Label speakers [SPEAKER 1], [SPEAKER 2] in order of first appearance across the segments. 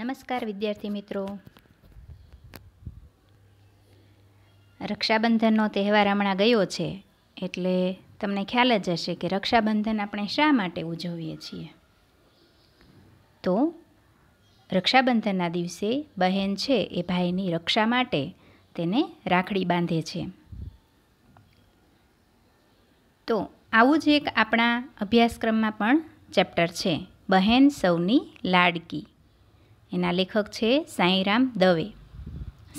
[SPEAKER 1] નમસ્કાર વિદ્યાર્થી મિત્રો રક્ષાબંધનનો તહેવાર હમણાં ગયો છે એટલે તમને ખ્યાલ જ હશે કે રક્ષાબંધન આપણે શા માટે ઉજવીએ છીએ તો રક્ષાબંધનના દિવસે બહેન છે એ ભાઈની રક્ષા માટે તેને રાખડી બાંધે છે તો આવું જ એક આપણા અભ્યાસક્રમમાં પણ ચેપ્ટર છે બહેન સૌની લાડકી એના લેખક છે સાંઈરામ દવે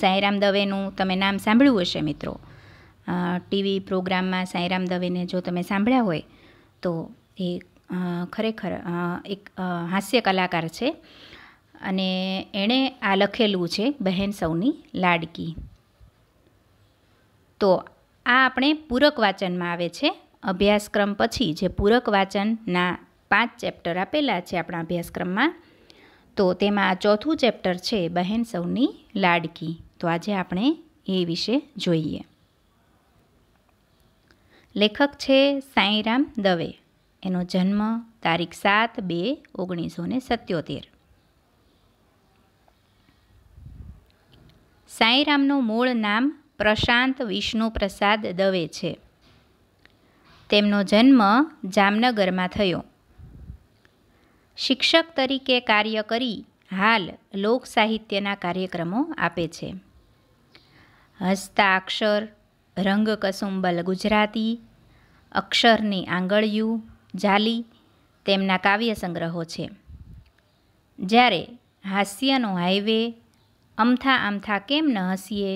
[SPEAKER 1] સાંઈરામ દવેનું તમે નામ સાંભળ્યું હશે મિત્રો ટીવી પ્રોગ્રામમાં સાંઈરામ દવેને જો તમે સાંભળ્યા હોય તો એ ખરેખર એક હાસ્ય કલાકાર છે અને એણે આ લખેલું છે બહેન સૌની લાડકી તો આ આપણે પૂરક વાચનમાં આવે છે અભ્યાસક્રમ પછી જે પૂરક વાચનના પાંચ ચેપ્ટર આપેલા છે આપણા અભ્યાસક્રમમાં તો તેમાં ચોથું ચેપ્ટર છે બહેન સૌની લાડકી તો આજે આપણે એ વિશે જોઈએ લેખક છે સાંઈરામ દવે એનો જન્મ તારીખ સાત બે ઓગણીસો ને સત્યોતેર સાંઈરામનું મૂળ નામ પ્રશાંત વિષ્ણુપ્રસાદ દવે છે તેમનો જન્મ જામનગરમાં થયો શિક્ષક તરીકે કાર્ય કરી હાલ લોક સાહિત્યના કાર્યક્રમો આપે છે હસ્તાક્ષર રંગ કસુંબલ ગુજરાતી અક્ષરની આંગળિયું જાલી તેમના કાવ્ય સંગ્રહો છે જ્યારે હાસ્યનો હાઈવે અમથા આમથા કેમ ન હસીએ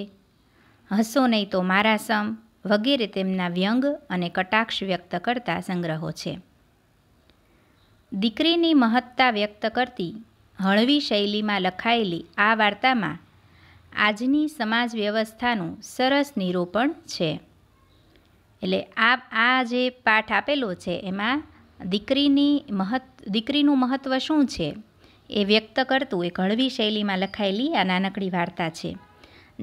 [SPEAKER 1] હસો નહીં તો મારા સમ વગેરે તેમના વ્યંગ અને કટાક્ષ વ્યક્ત કરતા સંગ્રહો છે દીકરીની મહત્તા વ્યક્ત કરતી હળવી શૈલીમાં લખાયેલી આ વાર્તામાં આજની સમાજ વ્યવસ્થાનું સરસ નિરૂપણ છે એટલે આ આ જે પાઠ આપેલો છે એમાં દીકરીની મહત્ દીકરીનું મહત્ત્વ શું છે એ વ્યક્ત કરતું એક હળવી શૈલીમાં લખાયેલી આ નાનકડી વાર્તા છે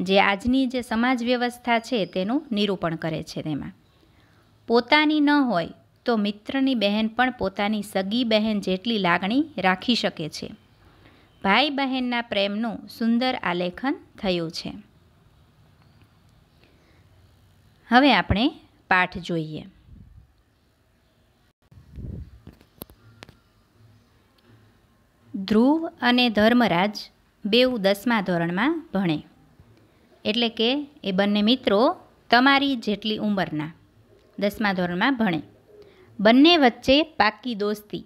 [SPEAKER 1] જે આજની જે સમાજ વ્યવસ્થા છે તેનું નિરૂપણ કરે છે તેમાં પોતાની ન હોય તો મિત્રની બહેન પણ પોતાની સગી બહેન જેટલી લાગણી રાખી શકે છે ભાઈ બહેનના પ્રેમનું સુંદર આલેખન થયું છે હવે આપણે પાઠ જોઈએ ધ્રુવ અને ધર્મરાજ બેઉ દસમા ધોરણમાં ભણે એટલે કે એ બંને મિત્રો તમારી જેટલી ઉંમરના દસમા ધોરણમાં ભણે બંને વચ્ચે પાકી દોસ્તી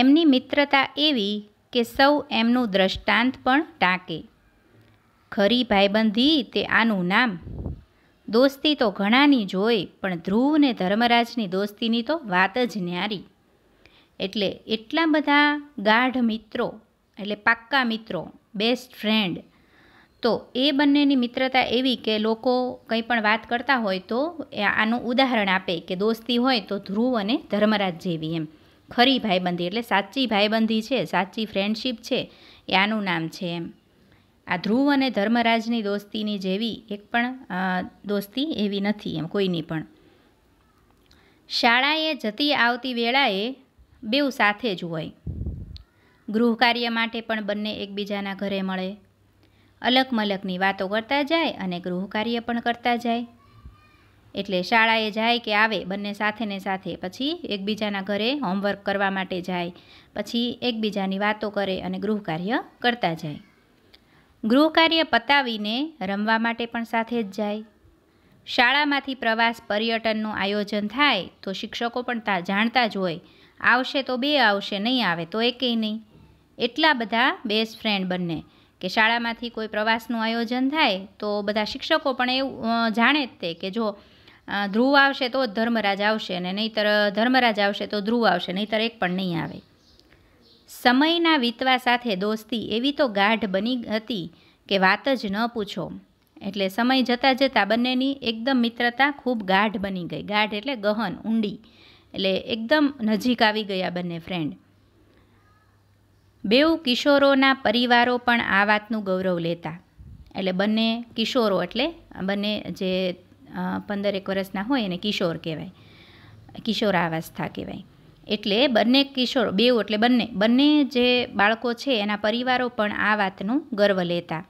[SPEAKER 1] એમની મિત્રતા એવી કે સૌ એમનું દ્રષ્ટાંત પણ ટાંકે ખરી ભાઈબંધી તે આનું નામ દોસ્તી તો ઘણાની જોઈ પણ ધ્રુવ ને ધર્મરાજની દોસ્તીની તો વાત જ ન્યારી એટલે એટલા બધા ગાઢ મિત્રો એટલે પાક્કા મિત્રો બેસ્ટ ફ્રેન્ડ તો એ બંનેની મિત્રતા એવી કે લોકો કંઈ પણ વાત કરતા હોય તો આનું ઉદાહરણ આપે કે દોસ્તી હોય તો ધ્રુવ અને ધર્મરાજ જેવી એમ ખરી ભાઈબંધી એટલે સાચી ભાઈબંધી છે સાચી ફ્રેન્ડશીપ છે એ આનું નામ છે એમ આ ધ્રુવ અને ધર્મરાજની દોસ્તીની જેવી એક પણ દોસ્તી એવી નથી એમ કોઈની પણ શાળાએ જતી આવતી વેળાએ બેઉ સાથે જ હોય ગૃહ કાર્ય માટે પણ બંને એકબીજાના ઘરે મળે અલગ મલકની વાતો કરતા જાય અને ગૃહકાર્ય પણ કરતા જાય એટલે શાળાએ જાય કે આવે બંને સાથેને સાથે પછી એકબીજાના ઘરે હોમવર્ક કરવા માટે જાય પછી એકબીજાની વાતો કરે અને ગૃહકાર્ય કરતા જાય ગૃહકાર્ય પતાવીને રમવા માટે પણ સાથે જ જાય શાળામાંથી પ્રવાસ પર્યટનનું આયોજન થાય તો શિક્ષકો પણ તા જાણતા જ હોય આવશે તો બે આવશે નહીં આવે તો એકેય નહીં એટલા બધા બેસ્ટ ફ્રેન્ડ બંને કે શાળામાંથી કોઈ પ્રવાસનું આયોજન થાય તો બધા શિક્ષકો પણ એવું જાણે જ તે કે જો ધ્રુવ આવશે તો જ ધર્મરાજ આવશે અને નહીંતર ધર્મરાજ આવશે તો ધ્રુવ આવશે નહીંતર એક પણ નહીં આવે સમયના વીતવા સાથે દોસ્તી એવી તો ગાઢ બની હતી કે વાત જ ન પૂછો એટલે સમય જતાં જતાં બંનેની એકદમ મિત્રતા ખૂબ ગાઢ બની ગઈ ગાઢ એટલે ગહન ઊંડી એટલે એકદમ નજીક આવી ગયા બંને ફ્રેન્ડ બેઉ કિશોરોના પરિવારો પણ આ વાતનું ગૌરવ લેતા એટલે બંને કિશોરો એટલે બંને જે પંદરેક વર્ષના હોય એને કિશોર કહેવાય કિશોરાવસ્થા કહેવાય એટલે બંને કિશોર બેઉ એટલે બંને બંને જે બાળકો છે એના પરિવારો પણ આ વાતનું ગર્વ લેતા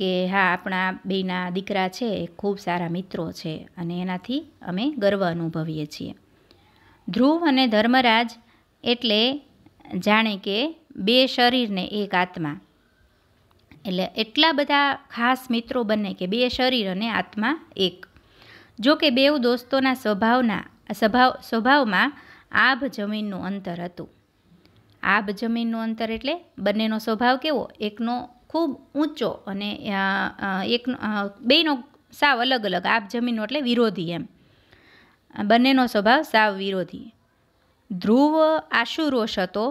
[SPEAKER 1] કે હા આપણા બેના દીકરા છે ખૂબ સારા મિત્રો છે અને એનાથી અમે ગર્વ અનુભવીએ છીએ ધ્રુવ અને ધર્મરાજ એટલે જાણે કે બે શરીરને એક આત્મા એટલે એટલા બધા ખાસ મિત્રો બને કે બે શરીર અને આત્મા એક જો કે બેઉ દોસ્તોના સ્વભાવના સ્વભાવ સ્વભાવમાં આભ જમીનનું અંતર હતું આભ જમીનનું અંતર એટલે બંનેનો સ્વભાવ કેવો એકનો ખૂબ ઊંચો અને એકનો બેનો સાવ અલગ અલગ આભ જમીનનો એટલે વિરોધી એમ બંનેનો સ્વભાવ સાવ વિરોધી ધ્રુવ આશુરોષ હતો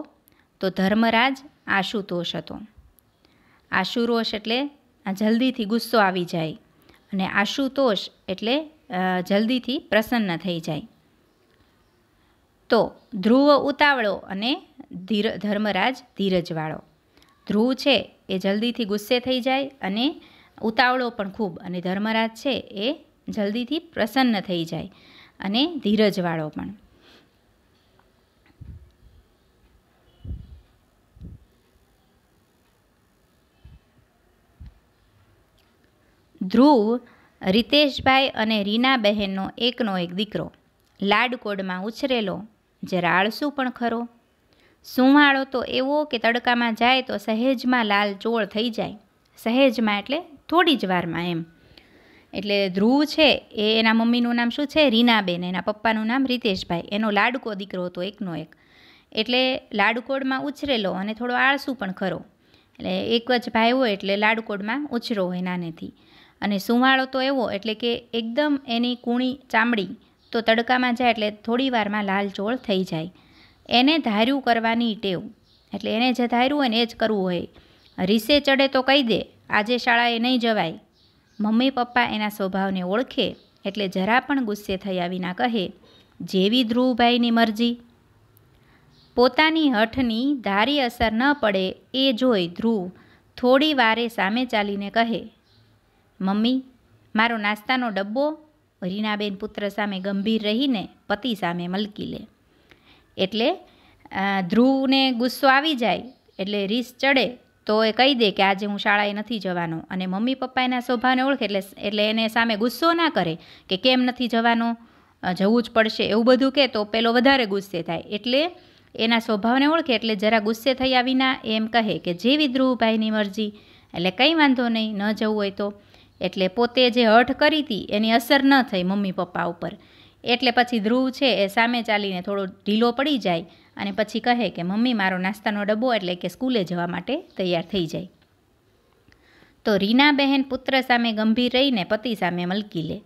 [SPEAKER 1] તો ધર્મરાજ આશુતોષ હતો આશુરોષ એટલે જલ્દીથી ગુસ્સો આવી જાય અને આશુતોષ એટલે જલ્દીથી પ્રસન્ન થઈ જાય તો ધ્રુવ ઉતાવળો અને ધીર ધર્મરાજ ધીરજવાળો ધ્રુવ છે એ જલ્દીથી ગુસ્સે થઈ જાય અને ઉતાવળો પણ ખૂબ અને ધર્મરાજ છે એ જલ્દીથી પ્રસન્ન થઈ જાય અને ધીરજવાળો પણ ધ્રુવ રિતેશભાઈ અને રીનાબહેનનો એકનો એક દીકરો લાડકોડમાં ઉછરેલો જરા આળસુ પણ ખરો સુંવાળો તો એવો કે તડકામાં જાય તો સહેજમાં લાલ ચોળ થઈ જાય સહેજમાં એટલે થોડી જ વારમાં એમ એટલે ધ્રુવ છે એ એના મમ્મીનું નામ શું છે રીનાબેન એના પપ્પાનું નામ રીતેશભાઈ એનો લાડકો દીકરો હતો એકનો એક એટલે લાડકોડમાં ઉછરેલો અને થોડો આળસુ પણ ખરો એટલે એક જ ભાઈ હોય એટલે લાડકોડમાં ઉછરો હોય નાનેથી અને સુંવાળો તો એવો એટલે કે એકદમ એની કૂણી ચામડી તો તડકામાં જાય એટલે થોડી વારમાં લાલચોળ થઈ જાય એને ધાર્યું કરવાની ટેવ એટલે એને જે ધાર્યું હોય ને એ જ કરવું હોય રીસે ચડે તો કહી દે આજે શાળાએ નહીં જવાય મમ્મી પપ્પા એના સ્વભાવને ઓળખે એટલે જરા પણ ગુસ્સે થયા વિના કહે જેવી ધ્રુવભાઈની મરજી પોતાની હઠની ધારી અસર ન પડે એ જોઈ ધ્રુવ થોડી વારે સામે ચાલીને કહે મમ્મી મારો નાસ્તાનો ડબ્બો રીનાબેન પુત્ર સામે ગંભીર રહીને પતિ સામે મલકી લે એટલે ધ્રુવને ગુસ્સો આવી જાય એટલે રીસ ચડે તો એ કહી દે કે આજે હું શાળાએ નથી જવાનો અને મમ્મી પપ્પાના સ્વભાવને ઓળખે એટલે એટલે એને સામે ગુસ્સો ના કરે કે કેમ નથી જવાનો જવું જ પડશે એવું બધું કહે તો પેલો વધારે ગુસ્સે થાય એટલે એના સ્વભાવને ઓળખે એટલે જરા ગુસ્સે થયા વિના એમ કહે કે જેવી ધ્રુવભાઈની મરજી એટલે કંઈ વાંધો નહીં ન જવું હોય તો એટલે પોતે જે હઠ કરી હતી એની અસર ન થઈ મમ્મી પપ્પા ઉપર એટલે પછી ધ્રુવ છે એ સામે ચાલીને થોડો ઢીલો પડી જાય અને પછી કહે કે મમ્મી મારો નાસ્તાનો ડબ્બો એટલે કે સ્કૂલે જવા માટે તૈયાર થઈ જાય તો રીનાબહેન પુત્ર સામે ગંભીર રહીને પતિ સામે મલકી લે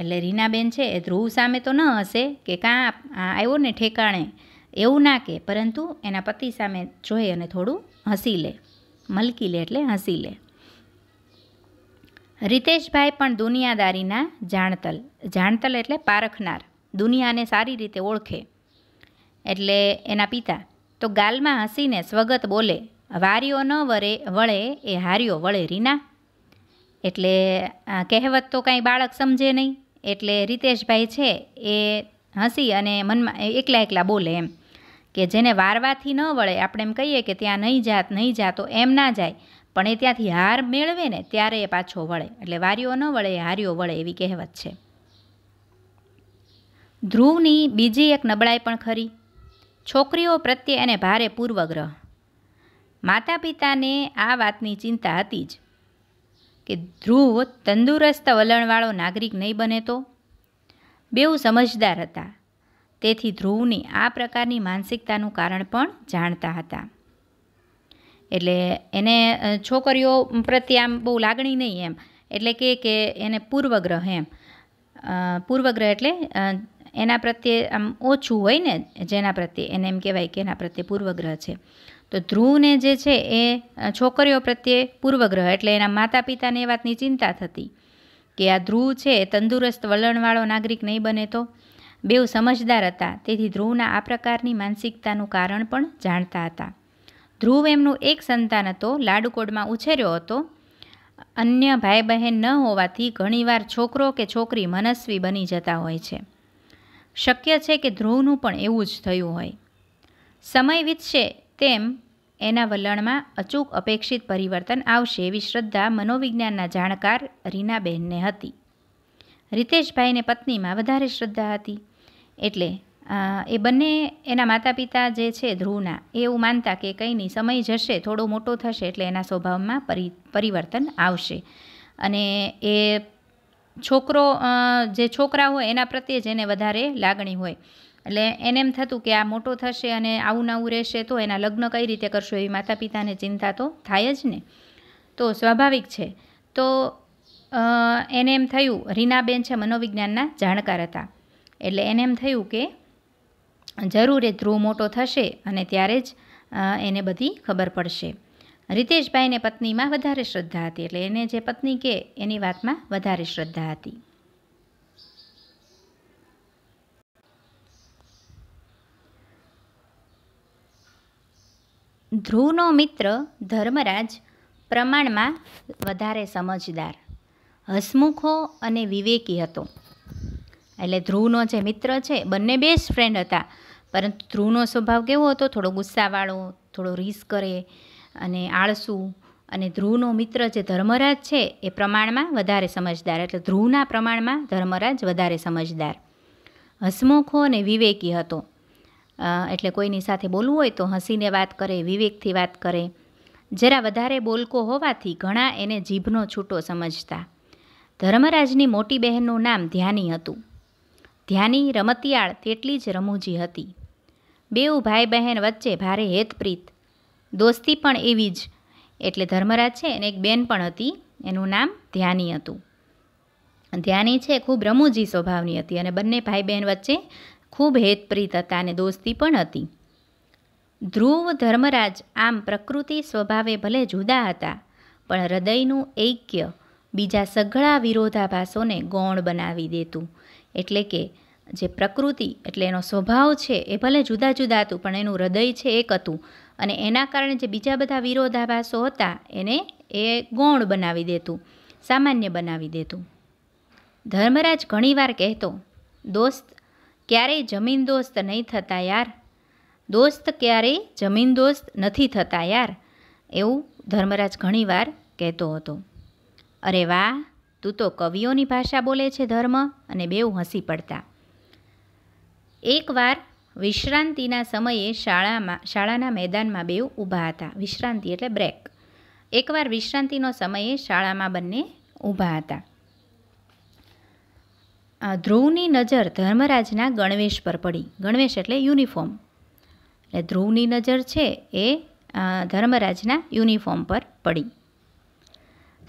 [SPEAKER 1] એટલે રીનાબેન છે એ ધ્રુવ સામે તો ન હશે કે કાં આવ્યો ને ઠેકાણે એવું ના કે પરંતુ એના પતિ સામે જોઈ અને થોડું હસી લે મલકી લે એટલે હસી લે રિતેશભાઈ પણ દુનિયાદારીના જાણતલ જાણતલ એટલે પારખનાર દુનિયાને સારી રીતે ઓળખે એટલે એના પિતા તો ગાલમાં હસીને સ્વગત બોલે વારીઓ ન વરે વળે એ હાર્યો વળે રીના એટલે કહેવત તો કાંઈ બાળક સમજે નહીં એટલે રિતેશભાઈ છે એ હસી અને મનમાં એકલા એકલા બોલે એમ કે જેને વારવાથી ન વળે આપણે એમ કહીએ કે ત્યાં નહીં જાત નહીં જાતો એમ ના જાય પણ એ ત્યાંથી હાર મેળવે ને ત્યારે એ પાછો વળે એટલે વાર્યો ન વળે હાર્યો વળે એવી કહેવત છે ધ્રુવની બીજી એક નબળાઈ પણ ખરી છોકરીઓ પ્રત્યે એને ભારે પૂર્વગ્રહ માતા પિતાને આ વાતની ચિંતા હતી જ કે ધ્રુવ તંદુરસ્ત વલણવાળો નાગરિક નહીં બને તો બેઉ સમજદાર હતા તેથી ધ્રુવની આ પ્રકારની માનસિકતાનું કારણ પણ જાણતા હતા એટલે એને છોકરીઓ પ્રત્યે આમ બહુ લાગણી નહીં એમ એટલે કે કે એને પૂર્વગ્રહ એમ પૂર્વગ્રહ એટલે એના પ્રત્યે આમ ઓછું હોય ને જેના પ્રત્યે એને એમ કહેવાય કે એના પ્રત્યે પૂર્વગ્રહ છે તો ધ્રુવને જે છે એ છોકરીઓ પ્રત્યે પૂર્વગ્રહ એટલે એના માતા પિતાને એ વાતની ચિંતા થતી કે આ ધ્રુવ છે તંદુરસ્ત વલણવાળો નાગરિક નહીં બને તો બેઉ સમજદાર હતા તેથી ધ્રુવના આ પ્રકારની માનસિકતાનું કારણ પણ જાણતા હતા ધ્રુવ એમનું એક સંતાન હતો લાડકોડમાં ઉછેર્યો હતો અન્ય ભાઈ બહેન ન હોવાથી ઘણીવાર છોકરો કે છોકરી મનસ્વી બની જતા હોય છે શક્ય છે કે ધ્રુવનું પણ એવું જ થયું હોય સમય વીતશે તેમ એના વલણમાં અચૂક અપેક્ષિત પરિવર્તન આવશે એવી શ્રદ્ધા મનોવિજ્ઞાનના જાણકાર રીનાબહેનને હતી રિતેશભાઈને પત્નીમાં વધારે શ્રદ્ધા હતી એટલે એ બંને એના માતા પિતા જે છે ધ્રુવના એવું માનતા કે કંઈ નહીં સમય જશે થોડો મોટો થશે એટલે એના સ્વભાવમાં પરિવર્તન આવશે અને એ છોકરો જે છોકરા હોય એના પ્રત્યે જ એને વધારે લાગણી હોય એટલે એને એમ થતું કે આ મોટો થશે અને આવું નવું રહેશે તો એના લગ્ન કઈ રીતે કરશો એવી માતા પિતાને ચિંતા તો થાય જ ને તો સ્વાભાવિક છે તો એને એમ થયું રીનાબેન છે મનોવિજ્ઞાનના જાણકાર હતા એટલે એને એમ થયું કે જરૂર એ ધ્રુવ મોટો થશે અને ત્યારે જ એને બધી ખબર પડશે રિતેશભાઈને પત્નીમાં વધારે શ્રદ્ધા હતી એટલે એને જે પત્ની કે એની વાતમાં વધારે શ્રદ્ધા હતી ધ્રુવનો મિત્ર ધર્મરાજ પ્રમાણમાં વધારે સમજદાર હસમુખો અને વિવેકી હતો એટલે ધ્રુવનો જે મિત્ર છે બંને બેસ્ટ ફ્રેન્ડ હતા પરંતુ ધ્રુવનો સ્વભાવ કેવો હતો થોડો ગુસ્સાવાળો થોડો રીસ કરે અને આળસુ અને ધ્રુવનો મિત્ર જે ધર્મરાજ છે એ પ્રમાણમાં વધારે સમજદાર એટલે ધ્રુવના પ્રમાણમાં ધર્મરાજ વધારે સમજદાર હસમુખો અને વિવેકી હતો એટલે કોઈની સાથે બોલવું હોય તો હસીને વાત કરે વિવેકથી વાત કરે જરા વધારે બોલકો હોવાથી ઘણા એને જીભનો છૂટો સમજતા ધર્મરાજની મોટી બહેનનું નામ ધ્યાની હતું ધ્યાની રમતિયાળ તેટલી જ રમૂજી હતી બેઉ ભાઈ બહેન વચ્ચે ભારે હેતપ્રીત દોસ્તી પણ એવી જ એટલે ધર્મરાજ છે અને એક બેન પણ હતી એનું નામ ધ્યાની હતું ધ્યાની છે ખૂબ રમૂજી સ્વભાવની હતી અને બંને ભાઈ બહેન વચ્ચે ખૂબ હેતપ્રીત હતા અને દોસ્તી પણ હતી ધ્રુવ ધર્મરાજ આમ પ્રકૃતિ સ્વભાવે ભલે જુદા હતા પણ હૃદયનું ઐક્ય બીજા સઘળા વિરોધાભાસોને ગૌણ બનાવી દેતું એટલે કે જે પ્રકૃતિ એટલે એનો સ્વભાવ છે એ ભલે જુદા જુદા હતું પણ એનું હૃદય છે એક હતું અને એના કારણે જે બીજા બધા વિરોધાભાસો હતા એને એ ગૌણ બનાવી દેતું સામાન્ય બનાવી દેતું ધર્મરાજ ઘણીવાર કહેતો દોસ્ત ક્યારેય જમીન દોસ્ત નહીં થતા યાર દોસ્ત ક્યારેય જમીન દોસ્ત નથી થતા યાર એવું ધર્મરાજ ઘણીવાર કહેતો હતો અરે વાહ તું તો કવિઓની ભાષા બોલે છે ધર્મ અને બેઉ હસી પડતા એકવાર વિશ્રાંતિના સમયે શાળામાં શાળાના મેદાનમાં બેઉ ઊભા હતા વિશ્રાંતિ એટલે બ્રેક એકવાર વિશ્રાંતિનો સમયે શાળામાં બંને ઊભા હતા ધ્રુવની નજર ધર્મરાજના ગણવેશ પર પડી ગણવેશ એટલે યુનિફોર્મ એટલે ધ્રુવની નજર છે એ ધર્મરાજના યુનિફોર્મ પર પડી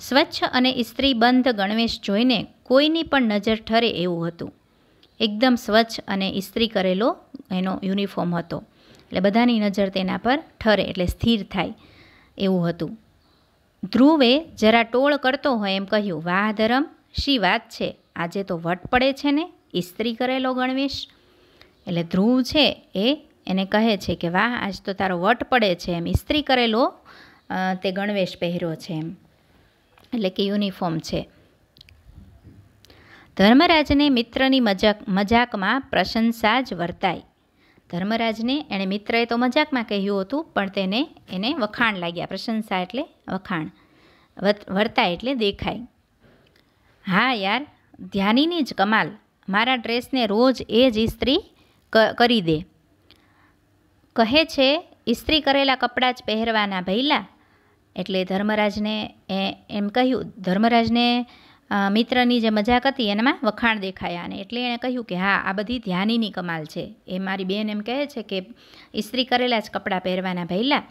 [SPEAKER 1] સ્વચ્છ અને ઇસ્ત્રીબંધ ગણવેશ જોઈને કોઈની પણ નજર ઠરે એવું હતું એકદમ સ્વચ્છ અને ઇસ્ત્રી કરેલો એનો યુનિફોર્મ હતો એટલે બધાની નજર તેના પર ઠરે એટલે સ્થિર થાય એવું હતું ધ્રુવે જરા ટોળ કરતો હોય એમ કહ્યું વાહ ધરમ શી વાત છે આજે તો વટ પડે છે ને ઇસ્ત્રી કરેલો ગણવેશ એટલે ધ્રુવ છે એ એને કહે છે કે વાહ આજ તો તારો વટ પડે છે એમ ઇસ્ત્રી કરેલો તે ગણવેશ પહેર્યો છે એમ એટલે કે યુનિફોર્મ છે ધર્મરાજને મિત્રની મજાક મજાકમાં પ્રશંસા જ વર્તાય ધર્મરાજને એણે મિત્રએ તો મજાકમાં કહ્યું હતું પણ તેને એને વખાણ લાગ્યા પ્રશંસા એટલે વખાણ વર્તાય એટલે દેખાય હા યાર ધ્યાનીની જ કમાલ મારા ડ્રેસને રોજ એ જ ઇસ્ત્રી કરી દે કહે છે ઇસ્ત્રી કરેલા કપડાં જ પહેરવાના ભૈલા એટલે ધર્મરાજને એ એમ કહ્યું ધર્મરાજને મિત્રની જે મજાક હતી એનામાં વખાણ દેખાયા અને એટલે એણે કહ્યું કે હા આ બધી ધ્યાનીની કમાલ છે એ મારી બેન એમ કહે છે કે ઇસ્ત્રી કરેલા જ કપડાં પહેરવાના ભૈલા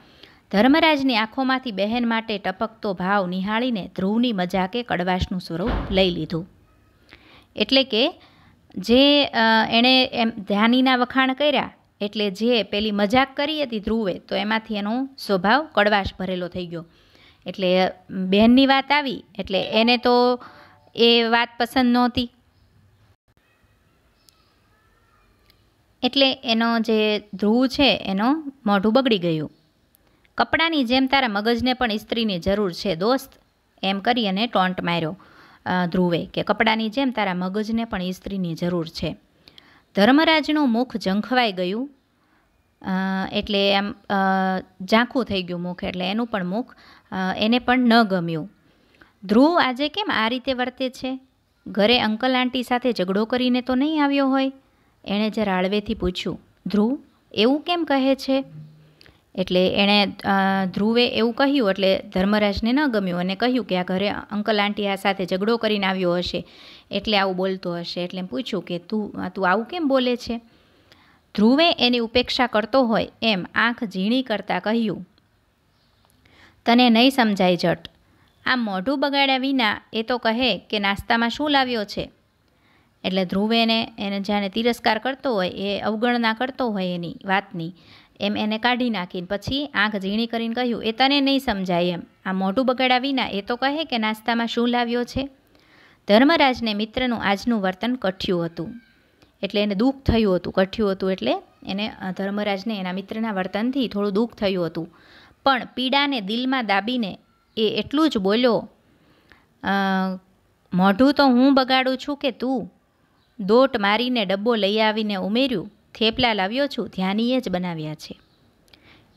[SPEAKER 1] ધર્મરાજની આંખોમાંથી બહેન માટે ટપકતો ભાવ નિહાળીને ધ્રુવની મજાકે કડવાશનું સ્વરૂપ લઈ લીધું એટલે કે જે એણે એમ ધ્યાનીના વખાણ કર્યા એટલે જે પેલી મજાક કરી હતી ધ્રુવે તો એમાંથી એનો સ્વભાવ કડવાશ ભરેલો થઈ ગયો એટલે બહેનની વાત આવી એટલે એને તો એ વાત પસંદ નહોતી એટલે એનો જે ધ્રુવ છે એનો મોઢું બગડી ગયું કપડાની જેમ તારા મગજને પણ ઇસ્ત્રીની જરૂર છે દોસ્ત એમ કરી અને ટોન્ટ માર્યો ધ્રુવે કે કપડાની જેમ તારા મગજને પણ ઇસ્ત્રીની જરૂર છે ધર્મરાજનું મુખ ઝંખવાઈ ગયું એટલે એમ ઝાંખું થઈ ગયું મુખ એટલે એનું પણ મુખ એને પણ ન ગમ્યું ધ્રુવ આજે કેમ આ રીતે વર્તે છે ઘરે અંકલ આંટી સાથે ઝઘડો કરીને તો નહીં આવ્યો હોય એણે જ રાળવેથી પૂછ્યું ધ્રુવ એવું કેમ કહે છે એટલે એણે ધ્રુવે એવું કહ્યું એટલે ધર્મરાજને ન ગમ્યું અને કહ્યું કે આ ઘરે અંકલ આંટી આ સાથે ઝઘડો કરીને આવ્યો હશે એટલે આવું બોલતો હશે એટલે પૂછ્યું કે તું તું આવું કેમ બોલે છે ધ્રુવે એની ઉપેક્ષા કરતો હોય એમ આંખ ઝીણી કરતાં કહ્યું તને નહીં સમજાય જટ આમ મોઢું બગાડ્યા વિના એ તો કહે કે નાસ્તામાં શું લાવ્યો છે એટલે ધ્રુવેને એને જાણે તિરસ્કાર કરતો હોય એ અવગણના કરતો હોય એની વાતની એમ એને કાઢી નાખીને પછી આંખ ઝીણી કરીને કહ્યું એ તને નહીં સમજાય એમ આ મોઢું બગાડ્યા વિના એ તો કહે કે નાસ્તામાં શું લાવ્યો છે ધર્મરાજને મિત્રનું આજનું વર્તન કઠ્યું હતું એટલે એને દુઃખ થયું હતું કઠ્યું હતું એટલે એને ધર્મરાજને એના મિત્રના વર્તનથી થોડું દુઃખ થયું હતું પણ પીડાને દિલમાં દાબીને એ એટલું જ બોલ્યો મોઢું તો હું બગાડું છું કે તું દોટ મારીને ડબ્બો લઈ આવીને ઉમેર્યું થેપલા લાવ્યો છું ધ્યાનીએ જ બનાવ્યા છે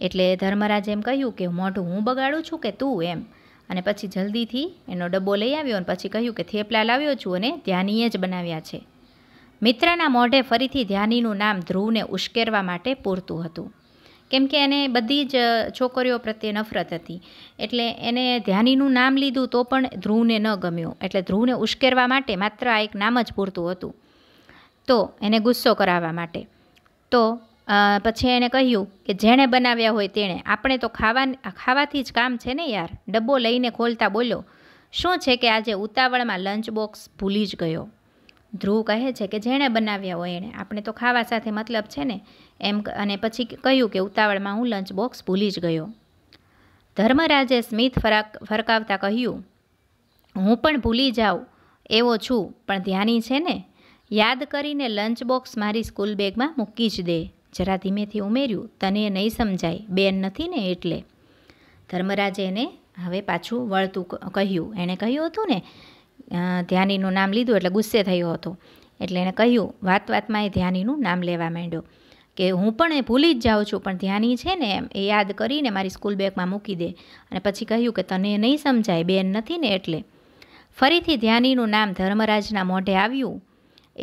[SPEAKER 1] એટલે ધર્મરાજ એમ કહ્યું કે મોઢું હું બગાડું છું કે તું એમ અને પછી જલ્દીથી એનો ડબ્બો લઈ આવ્યો અને પછી કહ્યું કે થેપલા લાવ્યો છું અને ધ્યાનીએ જ બનાવ્યા છે મિત્રના મોઢે ફરીથી ધ્યાનીનું નામ ધ્રુવને ઉશ્કેરવા માટે પૂરતું હતું કેમકે એને બધી જ છોકરીઓ પ્રત્યે નફરત હતી એટલે એને ધ્યાનીનું નામ લીધું તો પણ ધ્રુવને ન ગમ્યું એટલે ધ્રુવને ઉશ્કેરવા માટે માત્ર આ એક નામ જ પૂરતું હતું તો એને ગુસ્સો કરાવવા માટે તો પછી એણે કહ્યું કે જેણે બનાવ્યા હોય તેણે આપણે તો ખાવા ખાવાથી જ કામ છે ને યાર ડબ્બો લઈને ખોલતા બોલ્યો શું છે કે આજે ઉતાવળમાં લંચ બોક્સ ભૂલી જ ગયો ધ્રુવ કહે છે કે જેણે બનાવ્યા હોય એણે આપણે તો ખાવા સાથે મતલબ છે ને એમ અને પછી કહ્યું કે ઉતાવળમાં હું લંચ બોક્સ ભૂલી જ ગયો ધર્મરાજે સ્મિત ફરાક ફરકાવતા કહ્યું હું પણ ભૂલી જાઉં એવો છું પણ ધ્યાની છે ને યાદ કરીને લંચ બોક્સ મારી સ્કૂલ બેગમાં મૂકી જ દે જરા ધીમેથી ઉમેર્યું તને એ નહીં સમજાય બેન નથી ને એટલે ધર્મરાજે એને હવે પાછું વળતું કહ્યું એણે કહ્યું હતું ને ધ્યાનીનું નામ લીધું એટલે ગુસ્સે થયો હતો એટલે એણે કહ્યું વાત વાતમાં એ ધ્યાનીનું નામ લેવા માંડ્યો કે હું પણ એ ભૂલી જ જાઉં છું પણ ધ્યાની છે ને એમ એ યાદ કરીને મારી સ્કૂલ બેગમાં મૂકી દે અને પછી કહ્યું કે તને નહીં સમજાય બેન નથી ને એટલે ફરીથી ધ્યાનીનું નામ ધર્મરાજના મોઢે આવ્યું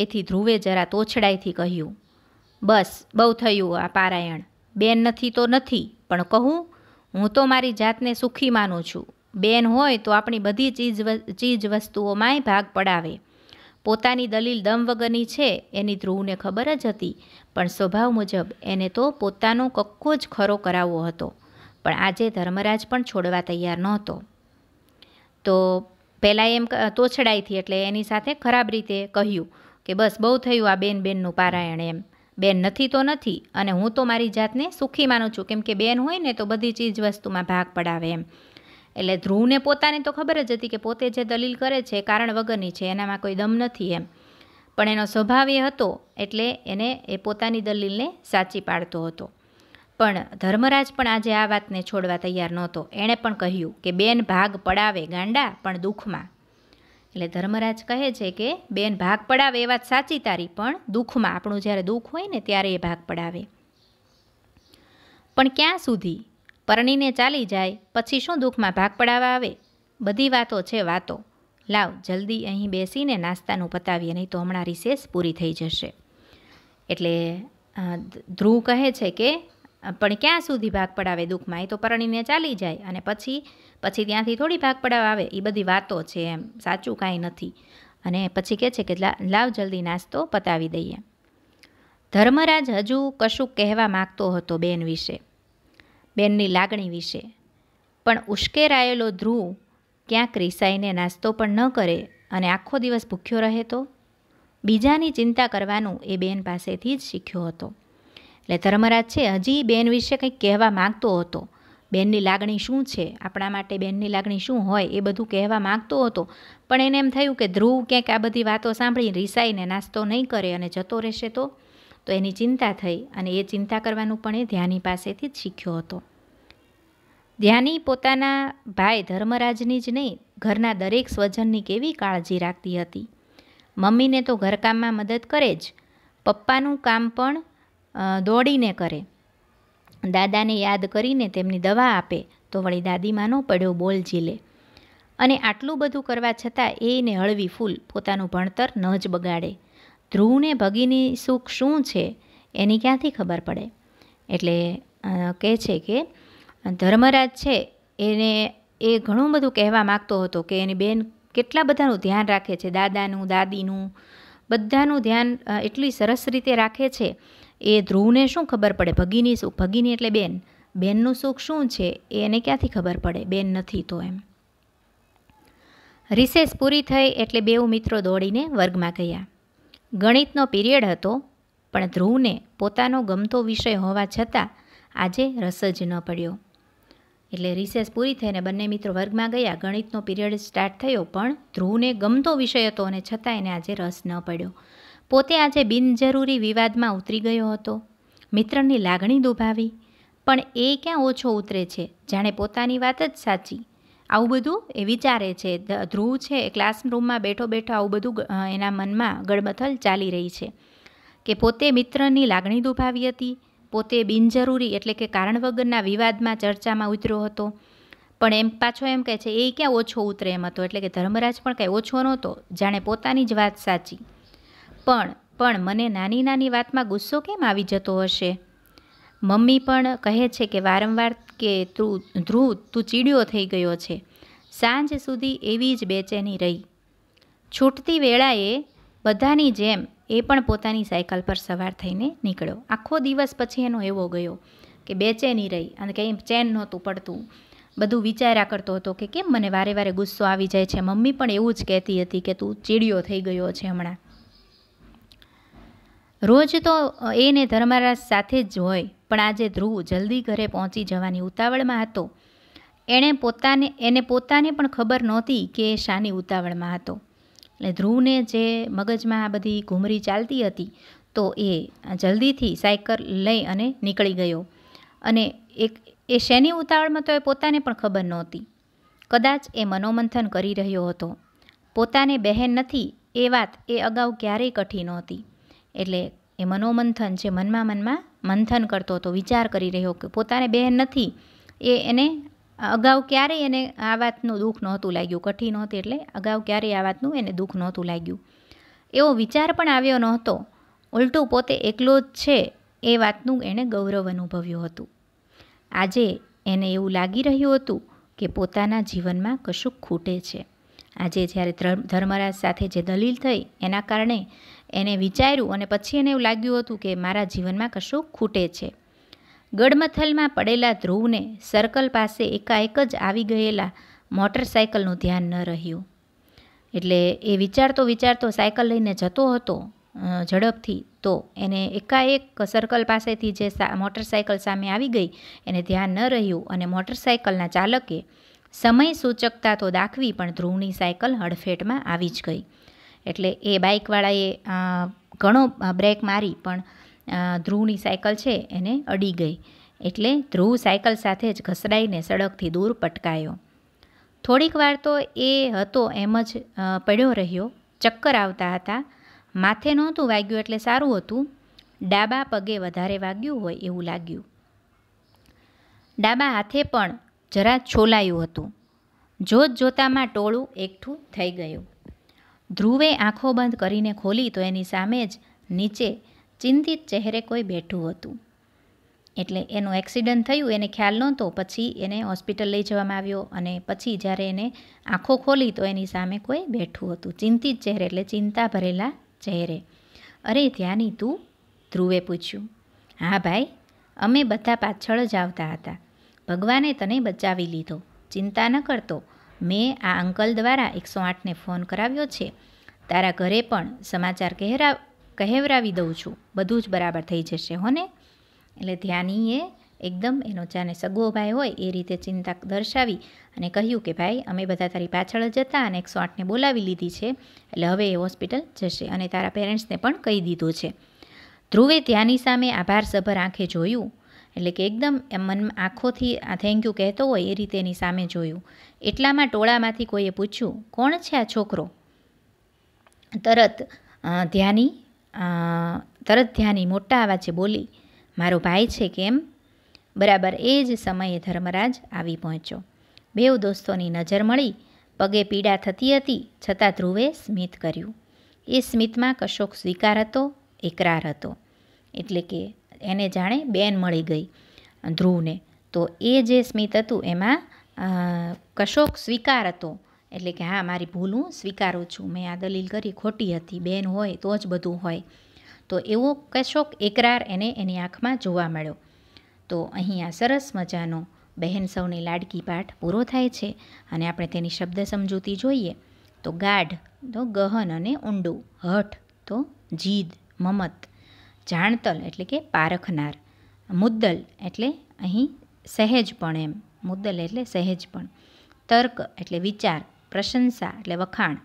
[SPEAKER 1] એથી ધ્રુવે જરા તોછડાઈથી કહ્યું બસ બહુ થયું આ પારાયણ બેન નથી તો નથી પણ કહું હું તો મારી જાતને સુખી માનું છું બેન હોય તો આપણી બધી ચીજ ચીજ વસ્તુઓમાંય ભાગ પડાવે પોતાની દલીલ દમ વગરની છે એની ધ્રુવને ખબર જ હતી પણ સ્વભાવ મુજબ એને તો પોતાનો કક્કો જ ખરો કરાવવો હતો પણ આજે ધર્મરાજ પણ છોડવા તૈયાર નહોતો તો પહેલાં એમ તોછડાઈથી એટલે એની સાથે ખરાબ રીતે કહ્યું કે બસ બહુ થયું આ બેન બેનનું પારાયણ એમ બેન નથી તો નથી અને હું તો મારી જાતને સુખી માનું છું કેમ કે બેન હોય ને તો બધી ચીજ વસ્તુમાં ભાગ પડાવે એમ એટલે ધ્રુવને પોતાને તો ખબર જ હતી કે પોતે જે દલીલ કરે છે કારણ વગરની છે એનામાં કોઈ દમ નથી એમ પણ એનો સ્વભાવ એ હતો એટલે એને એ પોતાની દલીલને સાચી પાડતો હતો પણ ધર્મરાજ પણ આજે આ વાતને છોડવા તૈયાર નહોતો એણે પણ કહ્યું કે બેન ભાગ પડાવે ગાંડા પણ દુઃખમાં એટલે ધર્મરાજ કહે છે કે બેન ભાગ પડાવે એ વાત સાચી તારી પણ દુઃખમાં આપણું જ્યારે દુઃખ હોય ને ત્યારે એ ભાગ પડાવે પણ ક્યાં સુધી પરણીને ચાલી જાય પછી શું દુઃખમાં ભાગ પડાવવા આવે બધી વાતો છે વાતો લાવ જલ્દી અહીં બેસીને નાસ્તાનું પતાવીએ નહીં તો હમણાં રિસેસ પૂરી થઈ જશે એટલે ધ્રુવ કહે છે કે પણ ક્યાં સુધી ભાગ પડાવે દુઃખમાં એ તો પરણીને ચાલી જાય અને પછી પછી ત્યાંથી થોડી ભાગ પડાવ આવે એ બધી વાતો છે એમ સાચું કાંઈ નથી અને પછી કહે છે કે લાવ જલ્દી નાસ્તો પતાવી દઈએ ધર્મરાજ હજુ કશું કહેવા માગતો હતો બેન વિશે બેનની લાગણી વિશે પણ ઉશ્કેરાયેલો ધ્રુવ ક્યાંક રિસાઈને નાસ્તો પણ ન કરે અને આખો દિવસ ભૂખ્યો રહે તો બીજાની ચિંતા કરવાનું એ બેન પાસેથી જ શીખ્યો હતો એટલે ધર્મરાજ છે હજી બેન વિશે કંઈક કહેવા માગતો હતો બેનની લાગણી શું છે આપણા માટે બેનની લાગણી શું હોય એ બધું કહેવા માગતો હતો પણ એને એમ થયું કે ધ્રુવ ક્યાંક આ બધી વાતો સાંભળીને રિસાઈને નાસ્તો નહીં કરે અને જતો રહેશે તો તો એની ચિંતા થઈ અને એ ચિંતા કરવાનું પણ એ ધ્યાની પાસેથી જ શીખ્યો હતો ધ્યાની પોતાના ભાઈ ધર્મરાજની જ નહીં ઘરના દરેક સ્વજનની કેવી કાળજી રાખતી હતી મમ્મીને તો ઘરકામમાં મદદ કરે જ પપ્પાનું કામ પણ દોડીને કરે દાદાને યાદ કરીને તેમની દવા આપે તો વળી દાદીમાનો પડ્યો બોલ ઝીલે અને આટલું બધું કરવા છતાં એને હળવી ફૂલ પોતાનું ભણતર ન જ બગાડે ધ્રુવને ભગીની સુખ શું છે એની ક્યાંથી ખબર પડે એટલે કહે છે કે ધર્મરાજ છે એને એ ઘણું બધું કહેવા માગતો હતો કે એની બેન કેટલા બધાનું ધ્યાન રાખે છે દાદાનું દાદીનું બધાનું ધ્યાન એટલી સરસ રીતે રાખે છે એ ધ્રુવને શું ખબર પડે ભગીની સુખ ભગીની એટલે બેન બેનનું સુખ શું છે એને ક્યાંથી ખબર પડે બેન નથી તો એમ રિસેસ પૂરી થઈ એટલે બેઉ મિત્રો દોડીને વર્ગમાં ગયા ગણિતનો પીરિયડ હતો પણ ધ્રુવને પોતાનો ગમતો વિષય હોવા છતાં આજે રસ જ ન પડ્યો એટલે રિસેસ પૂરી થઈને બંને મિત્રો વર્ગમાં ગયા ગણિતનો પીરિયડ સ્ટાર્ટ થયો પણ ધ્રુવને ગમતો વિષય હતો અને છતાં એને આજે રસ ન પડ્યો પોતે આજે બિનજરૂરી વિવાદમાં ઉતરી ગયો હતો મિત્રની લાગણી દુભાવી પણ એ ક્યાં ઓછો ઉતરે છે જાણે પોતાની વાત જ સાચી આવું બધું એ વિચારે છે ધ્રુવ છે એ ક્લાસરૂમમાં બેઠો બેઠો આવું બધું એના મનમાં ગડબથલ ચાલી રહી છે કે પોતે મિત્રની લાગણી દુભાવી હતી પોતે બિનજરૂરી એટલે કે કારણ વગરના વિવાદમાં ચર્ચામાં ઉતર્યો હતો પણ એમ પાછો એમ કહે છે એ ક્યાં ઓછો ઉતરે એમ હતો એટલે કે ધર્મરાજ પણ કંઈ ઓછો નહોતો જાણે પોતાની જ વાત સાચી પણ પણ મને નાની નાની વાતમાં ગુસ્સો કેમ આવી જતો હશે મમ્મી પણ કહે છે કે વારંવાર કે તું ધ્રુવ તું ચીડિયો થઈ ગયો છે સાંજ સુધી એવી જ બેચેની રહી છૂટતી વેળાએ બધાની જેમ એ પણ પોતાની સાયકલ પર સવાર થઈને નીકળ્યો આખો દિવસ પછી એનો એવો ગયો કે બેચેની રહી અને કંઈ ચેન નહોતું પડતું બધું વિચાર્યા કરતો હતો કે કેમ મને વારે વારે ગુસ્સો આવી જાય છે મમ્મી પણ એવું જ કહેતી હતી કે તું ચીડિયો થઈ ગયો છે હમણાં રોજ તો એને ધર્મરાજ સાથે જ હોય પણ આજે ધ્રુવ જલ્દી ઘરે પહોંચી જવાની ઉતાવળમાં હતો એણે પોતાને એને પોતાને પણ ખબર નહોતી કે એ શાની ઉતાવળમાં હતો એટલે ધ્રુવને જે મગજમાં આ બધી ઘૂમરી ચાલતી હતી તો એ જલ્દીથી સાયકલ લઈ અને નીકળી ગયો અને એક એ શેની ઉતાવળમાં તો એ પોતાને પણ ખબર નહોતી કદાચ એ મનોમંથન કરી રહ્યો હતો પોતાને બહેન નથી એ વાત એ અગાઉ ક્યારેય કઠી નહોતી એટલે એ મનોમંથન જે મનમાં મનમાં મંથન કરતો હતો વિચાર કરી રહ્યો કે પોતાને બહેન નથી એ એને અગાઉ ક્યારેય એને આ વાતનું દુઃખ નહોતું લાગ્યું કઠિન નહોતી એટલે અગાઉ ક્યારેય આ વાતનું એને દુઃખ નહોતું લાગ્યું એવો વિચાર પણ આવ્યો નહોતો ઉલટું પોતે એકલો જ છે એ વાતનું એણે ગૌરવ અનુભવ્યું હતું આજે એને એવું લાગી રહ્યું હતું કે પોતાના જીવનમાં કશુંક ખૂટે છે આજે જ્યારે ધર્મરાજ સાથે જે દલીલ થઈ એના કારણે એને વિચાર્યું અને પછી એને એવું લાગ્યું હતું કે મારા જીવનમાં કશું ખૂટે છે ગડમથલમાં પડેલા ધ્રુવને સર્કલ પાસે એકાએક જ આવી ગયેલા મોટરસાયકલનું ધ્યાન ન રહ્યું એટલે એ વિચારતો વિચારતો સાયકલ લઈને જતો હતો ઝડપથી તો એને એકાએક સર્કલ પાસેથી જે મોટરસાયકલ સામે આવી ગઈ એને ધ્યાન ન રહ્યું અને મોટરસાયકલના ચાલકે સમય સૂચકતા તો દાખવી પણ ધ્રુવની સાયકલ હડફેટમાં આવી જ ગઈ એટલે એ બાઇકવાળાએ ઘણો બ્રેક મારી પણ ધ્રુવની સાયકલ છે એને અડી ગઈ એટલે ધ્રુવ સાયકલ સાથે જ ઘસડાઈને સડકથી દૂર પટકાયો થોડીક વાર તો એ હતો એમ જ પડ્યો રહ્યો ચક્કર આવતા હતા માથે નહોતું વાગ્યું એટલે સારું હતું ડાબા પગે વધારે વાગ્યું હોય એવું લાગ્યું ડાબા હાથે પણ જરા છોલાયું હતું જોત જોતામાં ટોળું એકઠું થઈ ગયું ધ્રુવે આંખો બંધ કરીને ખોલી તો એની સામે જ નીચે ચિંતિત ચહેરે કોઈ બેઠું હતું એટલે એનું એક્સિડન્ટ થયું એને ખ્યાલ નહોતો પછી એને હોસ્પિટલ લઈ જવામાં આવ્યો અને પછી જ્યારે એને આંખો ખોલી તો એની સામે કોઈ બેઠું હતું ચિંતિત ચહેરે એટલે ચિંતા ભરેલા ચહેરે અરે ધ્યાની તું ધ્રુવે પૂછ્યું હા ભાઈ અમે બધા પાછળ જ આવતા હતા ભગવાને તને બચાવી લીધો ચિંતા ન કરતો મેં આ અંકલ દ્વારા એકસો આઠને ફોન કરાવ્યો છે તારા ઘરે પણ સમાચાર કહેરા કહેવરાવી દઉં છું બધું જ બરાબર થઈ જશે હોને એટલે ધ્યાનીએ એકદમ એનો જાને સગવો ભાઈ હોય એ રીતે ચિંતા દર્શાવી અને કહ્યું કે ભાઈ અમે બધા તારી પાછળ જ હતા અને એકસો આઠને બોલાવી લીધી છે એટલે હવે એ હોસ્પિટલ જશે અને તારા પેરેન્ટ્સને પણ કહી દીધું છે ધ્રુવે ધ્યાની સામે આભારસભર આંખે જોયું એટલે કે એકદમ એમ મનમાં આંખોથી આ થેન્ક યુ કહેતો હોય એ રીતે એની સામે જોયું એટલામાં ટોળામાંથી કોઈએ પૂછ્યું કોણ છે આ છોકરો તરત ધ્યાની તરત ધ્યાની મોટા અવાજે બોલી મારો ભાઈ છે કેમ બરાબર એ જ સમયે ધર્મરાજ આવી પહોંચ્યો બેઉ દોસ્તોની નજર મળી પગે પીડા થતી હતી છતાં ધ્રુવે સ્મિત કર્યું એ સ્મિતમાં કશોક સ્વીકાર હતો એકરાર હતો એટલે કે એને જાણે બેન મળી ગઈ ધ્રુવને તો એ જે સ્મિત હતું એમાં કશોક સ્વીકાર હતો એટલે કે હા મારી ભૂલ હું સ્વીકારું છું મેં આ દલીલ કરી ખોટી હતી બેન હોય તો જ બધું હોય તો એવો કશોક એકરાર એને એની આંખમાં જોવા મળ્યો તો અહીંયા સરસ મજાનો બહેન સૌની લાડકી પાઠ પૂરો થાય છે અને આપણે તેની શબ્દ સમજૂતી જોઈએ તો ગાઢ તો ગહન અને ઊંડું હઠ તો જીદ મમત જાણતલ એટલે કે પારખનાર મુદ્દલ એટલે અહીં સહેજ પણ એમ મુદ્દલ એટલે સહેજ પણ તર્ક એટલે વિચાર પ્રશંસા એટલે વખાણ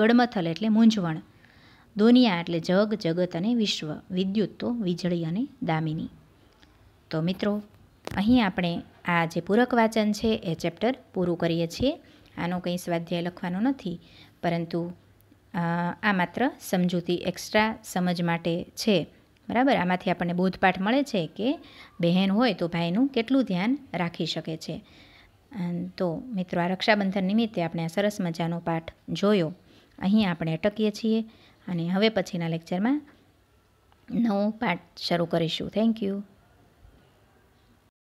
[SPEAKER 1] ગડમથલ એટલે મૂંઝવણ દુનિયા એટલે જગ જગત અને વિશ્વ વિદ્યુત તો વીજળી અને દામિની તો મિત્રો અહીં આપણે આ જે પૂરક વાચન છે એ ચેપ્ટર પૂરું કરીએ છીએ આનો કંઈ સ્વાધ્યાય લખવાનો નથી પરંતુ આ માત્ર સમજૂતી એક્સ્ટ્રા સમજ માટે છે બરાબર આમાંથી આપણને બોધપાઠ મળે છે કે બહેન હોય તો ભાઈનું કેટલું ધ્યાન રાખી શકે છે તો મિત્રો આ રક્ષાબંધન નિમિત્તે આપણે આ સરસ મજાનો પાઠ જોયો અહીં આપણે અટકીએ છીએ અને હવે પછીના લેક્ચરમાં નવો પાઠ શરૂ કરીશું થેન્ક યુ